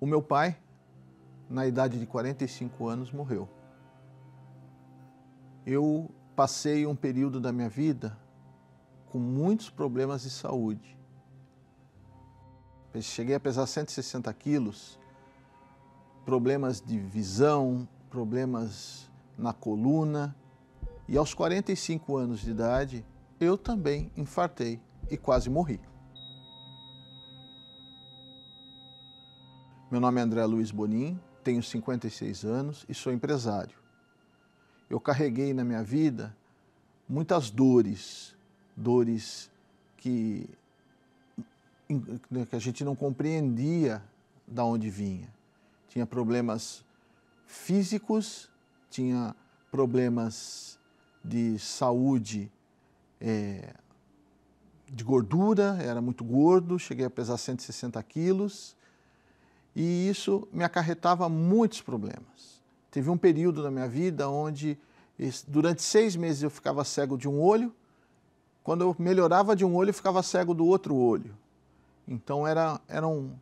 O meu pai, na idade de 45 anos, morreu. Eu passei um período da minha vida com muitos problemas de saúde. Cheguei a pesar 160 quilos, problemas de visão, problemas na coluna. E aos 45 anos de idade, eu também infartei e quase morri. Meu nome é André Luiz Bonin, tenho 56 anos e sou empresário. Eu carreguei na minha vida muitas dores, dores que, né, que a gente não compreendia da onde vinha. Tinha problemas físicos, tinha problemas de saúde, é, de gordura, era muito gordo, cheguei a pesar 160 quilos e isso me acarretava muitos problemas. Teve um período na minha vida onde, durante seis meses, eu ficava cego de um olho, quando eu melhorava de um olho, eu ficava cego do outro olho. Então, era, eram,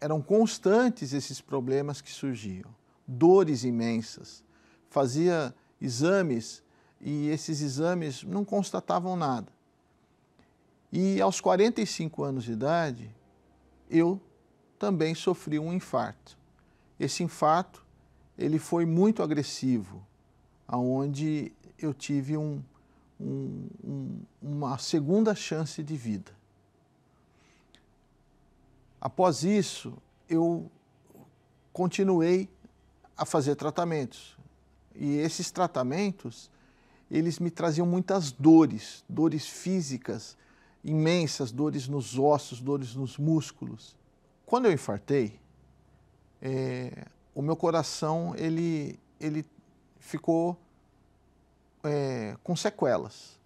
eram constantes esses problemas que surgiam, dores imensas. Fazia exames e esses exames não constatavam nada. E aos 45 anos de idade, eu também sofreu um infarto. Esse infarto ele foi muito agressivo, aonde eu tive um, um, um, uma segunda chance de vida. Após isso, eu continuei a fazer tratamentos. E esses tratamentos, eles me traziam muitas dores, dores físicas imensas, dores nos ossos, dores nos músculos. Quando eu infartei, é, o meu coração ele, ele ficou é, com sequelas.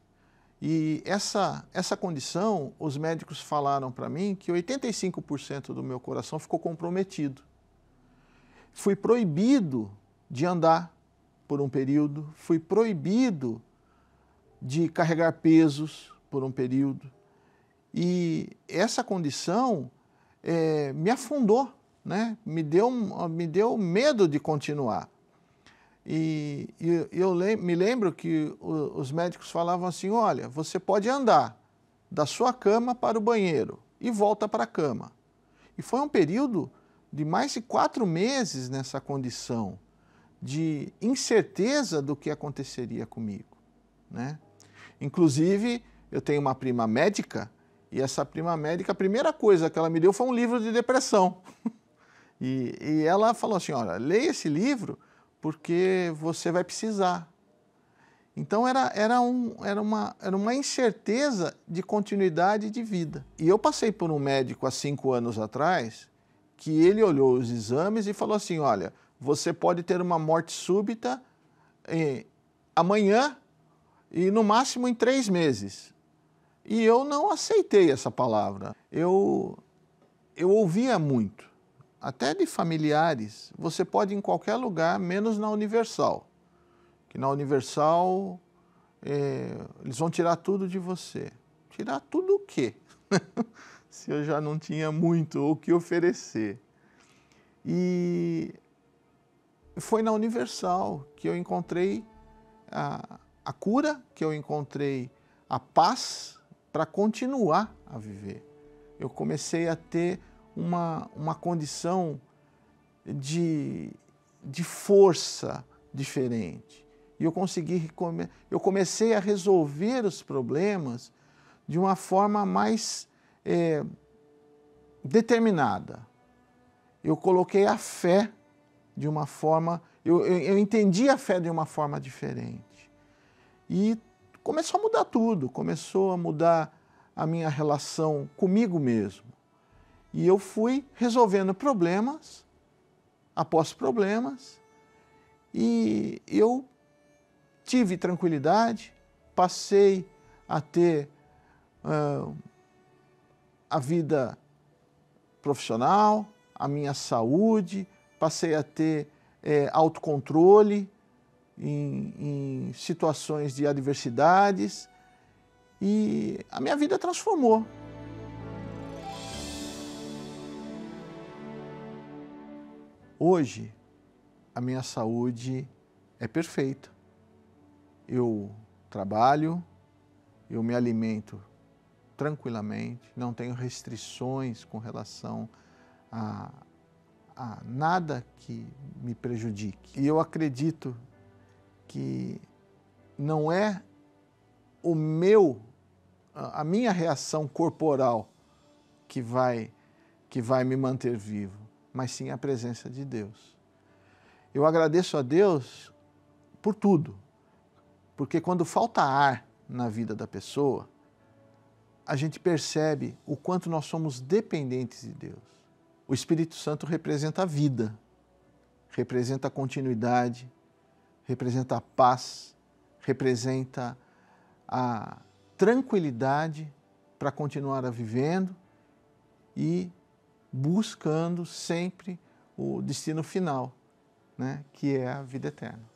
E essa, essa condição, os médicos falaram para mim que 85% do meu coração ficou comprometido. Fui proibido de andar por um período, fui proibido de carregar pesos por um período. E essa condição é, me afundou, né? me, deu, me deu medo de continuar. E, e eu le, me lembro que o, os médicos falavam assim: olha, você pode andar da sua cama para o banheiro e volta para a cama. E foi um período de mais de quatro meses nessa condição de incerteza do que aconteceria comigo. Né? Inclusive, eu tenho uma prima médica e essa prima médica, a primeira coisa que ela me deu foi um livro de depressão. E, e ela falou assim: olha, leia esse livro porque você vai precisar. Então era, era, um, era, uma, era uma incerteza de continuidade de vida. E eu passei por um médico há cinco anos atrás que ele olhou os exames e falou assim: olha, você pode ter uma morte súbita eh, amanhã e no máximo em três meses. E eu não aceitei essa palavra. Eu, eu ouvia muito, até de familiares. Você pode ir em qualquer lugar, menos na Universal. Que na Universal é, eles vão tirar tudo de você. Tirar tudo o quê? Se eu já não tinha muito o que oferecer. E foi na Universal que eu encontrei a, a cura, que eu encontrei a paz para continuar a viver. Eu comecei a ter uma, uma condição de, de força diferente. E eu consegui eu comecei a resolver os problemas de uma forma mais é, determinada. Eu coloquei a fé de uma forma, eu, eu, eu entendi a fé de uma forma diferente. E começou a mudar tudo, começou a mudar a minha relação comigo mesmo. E eu fui resolvendo problemas após problemas, e eu tive tranquilidade, passei a ter uh, a vida profissional, a minha saúde, passei a ter eh, autocontrole, em, em situações de adversidades e a minha vida transformou. Hoje, a minha saúde é perfeita. Eu trabalho, eu me alimento tranquilamente, não tenho restrições com relação a, a nada que me prejudique. E eu acredito que não é o meu a minha reação corporal que vai que vai me manter vivo, mas sim a presença de Deus. Eu agradeço a Deus por tudo. Porque quando falta ar na vida da pessoa, a gente percebe o quanto nós somos dependentes de Deus. O Espírito Santo representa a vida, representa a continuidade, representa a paz, representa a tranquilidade para continuar a vivendo e buscando sempre o destino final, né, que é a vida eterna.